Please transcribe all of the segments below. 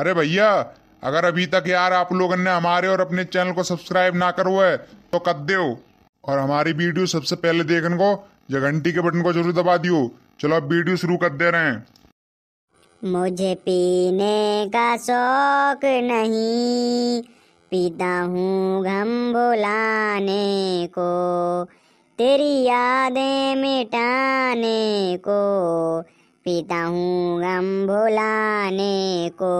अरे भैया अगर अभी तक यार आप लोगों ने हमारे और अपने चैनल को सब्सक्राइब ना करो है तो कर दो और हमारी वीडियो सबसे पहले देखने को जो घंटी के बटन को जरूर दबा दियो चलो अब वीडियो शुरू कर दे रहे हैं मुझे पीने का शौक नहीं पीता हूँ घम बुलाने को तेरी यादें मिटाने को पीता हूँ गम भुलाने को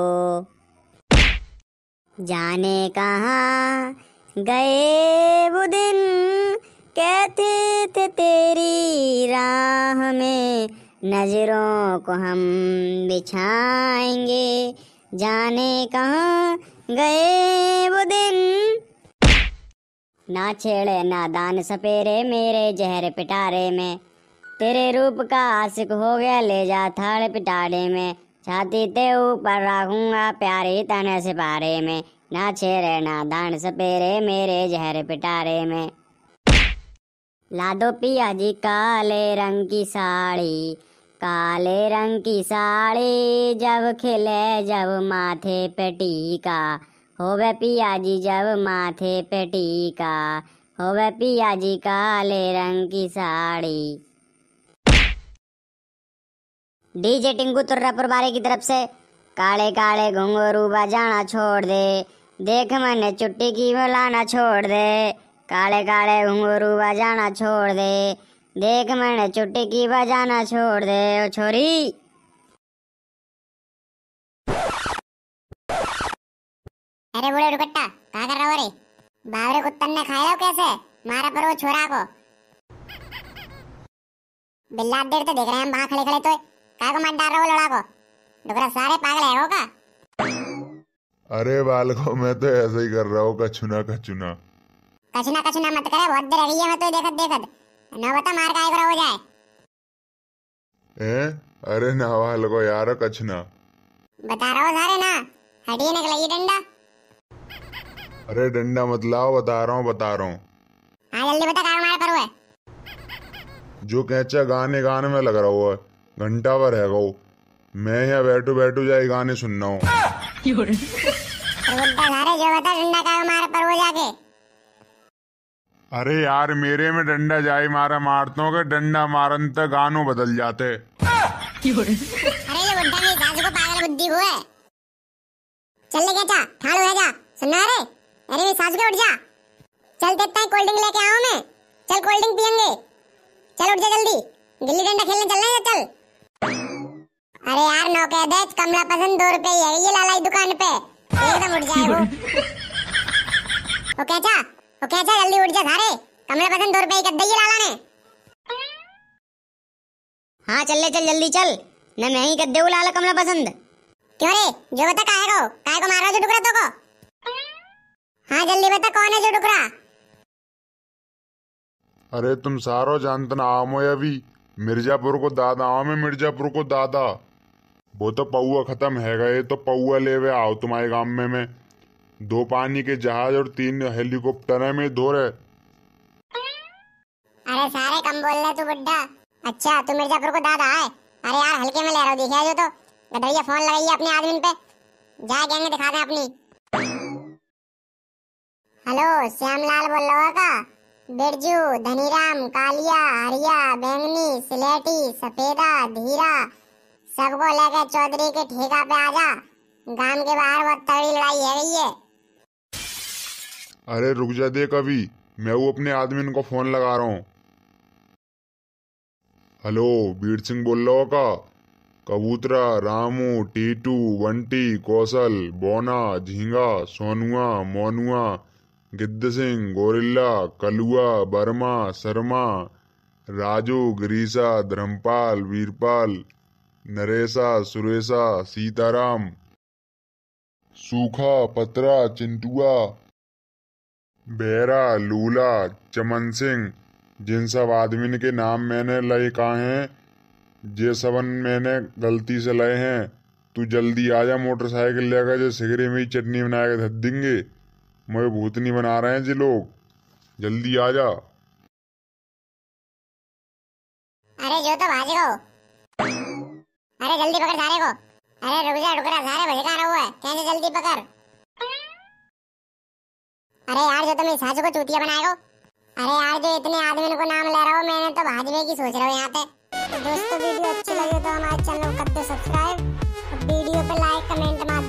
जाने कहा गए वो दिन कहते थे तेरी राह में नजरों को हम बिछाएंगे जाने कहा गए वो दिन ना छेड़े ना दान सपेरे मेरे जहर पिटारे में तेरे रूप का आशिक हो गया ले जा थड़ पिटाड़े में छाती ते ऊपर रखूंगा प्यारी तने सिपारे में ना छेरे ना दान सपेरे मेरे जहर पिटारे में ला दो पिया जी काले रंग की साड़ी काले रंग की साड़ी जब खिले जब माथे पे टीका वे पिया जी जब माथे पे टीका वे पिया जी काले रंग की साड़ी डीजे टिंगू तुर्रापुर बारे की तरफ से काले काले घुंगरू बजाना छोड़ दे देख मैंने चुट्टी की बुलाना छोड़ दे काले काले घुंगरू बजाना छोड़ दे देख मैंने चुट्टी की बजाना छोड़ दे ओ छोरी अरे बूढ़े दुपट्टा कहाँ कर रहा हो रे बावरे कुत्तन ने खाया हो कैसे मारा पर वो छोरा को बिल्ला देर तो देख रहे हैं हम वहां खड़े खड़े तो है। काको मत डाल रहा हो लोड़ा को डुकरा सारे पागल है होगा अरे बालको मैं तो ऐसे ही कर रहा हूँ कछुना कछुना कछुना कछुना मत करे बहुत देर रही है मैं तो देखत देखत ना बता मार का हो जाए ए? अरे ना को यार कछुना बता रहा हूँ सारे ना हड्डी निकल गई डंडा अरे डंडा मत लाओ बता रहा हूँ बता रहा हूँ हाँ जल्दी बता कार मारे पर हुआ जो कैचा गाने गाने में लग रहा हुआ है घंटा भर है वो मैं यहाँ बैठू बैठू जाए गाने रहा हूँ अरे यार मेरे में डंडा जाए मारा मारता हूँ डंडा मारन तक गानो बदल जाते चल ले जा हो जा अरे मेरी के उठ जा चल देखते हैं कोल्ड ड्रिंक लेके आओ मैं चल कोल्ड ड्रिंक पियेंगे चल उठ जा जल्दी गिल्ली डंडा खेलने चलना है चल अरे यार नौ कह दे कमला पसंद दो रुपए ही है ये लाला ही दुकान पे एकदम तो उठ जाए वो ओके अच्छा ओके अच्छा जल्दी उठ जा सारे कमला पसंद दो रुपए ही कर दे ये लाला ने हाँ चल ले चल जल्दी चल न मैं ही कर दे लाला कमला पसंद क्यों रे जो बता काहे को काहे को मारा जो टुकड़ा तो को हाँ जल्दी बता कौन है जो टुकड़ा अरे तुम सारो जानते ना आमो अभी मिर्जापुर को दादा आओ मैं मिर्जापुर को दादा वो तो पौआ खत्म है गए तो पौआ ले वे आओ तुम्हारे गांव में मैं दो पानी के जहाज और तीन हेलीकॉप्टर है मैं धो रहे अरे सारे कम बोल रहे तू बुड्ढा अच्छा तू मिर्जापुर को दादा आए अरे यार हल्के में ले रहा हूँ देखिए जो तो गडरिया फोन लगाइए अपने आदमी पे जा गैंग दिखा दे अपनी हेलो श्याम लाल बोल रहा का बिरजू धनीराम कालिया हरिया बैंगनी सिलेटी सफेदा धीरा सबको लेके चौधरी के ठेका पे आ जा गांव के बाहर बहुत तगड़ी लड़ाई है गई है अरे रुक जा दे कभी मैं वो अपने आदमी को फोन लगा रहा हूँ हेलो बीर सिंह बोल रहा हो का कबूतरा रामू टीटू वंटी कौशल बोना झींगा सोनुआ मोनुआ गिद्ध सिंह गोरिल्ला कलुआ बर्मा शर्मा राजू गिरीशा धर्मपाल वीरपाल नरेशा सुरेशा सीताराम सूखा पतरा चिंटुआ बेरा लूला चमन सिंह जिन सब आदमी के नाम मैंने लय कहा हैं जे सबन मैंने गलती से लय हैं तू जल्दी आ जा मोटरसाइकिल लेकर जो सिगरे में ही चटनी बना के धर देंगे मुझे भूतनी बना रहे हैं जी लोग जल्दी आ जा अरे जो तो भाजी को अरे जल्दी पकड़ सारे को अरे रुक जा रुक रहा सारे भटका रहा हुआ है कहने जल्दी पकड़ अरे यार जो तो मेरी सासू को चूतिया को अरे यार जो इतने आदमी को नाम ले रहा हूँ मैंने तो भाजी में की सोच रहा हूँ यहाँ पे दोस्तों वीडियो अच्छी लगे तो हमारे चैनल को कर दो सब्सक्राइब वीडियो पे लाइक कमेंट मार